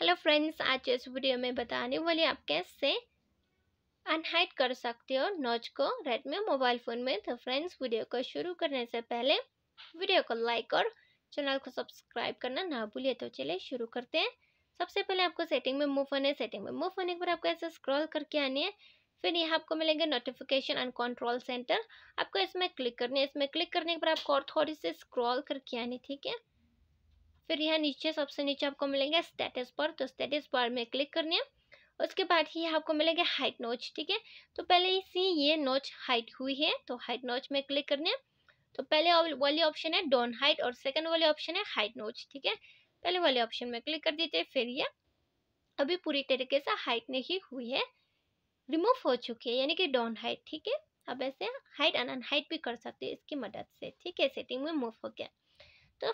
hello friends आज इस video में बताने वाले आप कैसे अनहाइड कर सकते हो नोच को रेडमी मोबाइल फ़ोन में तो फ्रेंड्स वीडियो को शुरू करने से पहले वीडियो को लाइक और चैनल को सब्सक्राइब करना ना भूलिए तो चलिए शुरू करते हैं सबसे पहले आपको सेटिंग में मूव होने सेटिंग में मूव होने के बाद आपको ऐसे स्क्रॉल करके आनी है फिर यहाँ आपको मिलेंगे नोटिफिकेशन एंड कंट्रोल सेंटर आपको इसमें क्लिक करनी है इसमें क्लिक करने के बाद आपको और थोड़ी सी स्क्रॉल करके आनी ठीक है फिर यहाँ नीचे सबसे नीचे आपको मिलेंगे स्टेटस पर तो स्टेटस पर में क्लिक करनी है उसके बाद ही आपको मिलेगा हाइट नोच ठीक है तो पहले इसी ये नोच हाइट हुई है तो हाइट नोच में क्लिक करनी है तो पहले वाली ऑप्शन है डोन हाइट और सेकंड वाली ऑप्शन है हाइट नोच ठीक है पहले वाले ऑप्शन में क्लिक कर देते हैं फिर ये अभी पूरी तरीके से हाइट नहीं हुई है रिमूव हो चुकी है यानी कि डोन हाइट ठीक है अब ऐसे हाइट अन हाइट भी कर सकते हैं इसकी मदद से ठीक है सेटिंग में मूव हो गया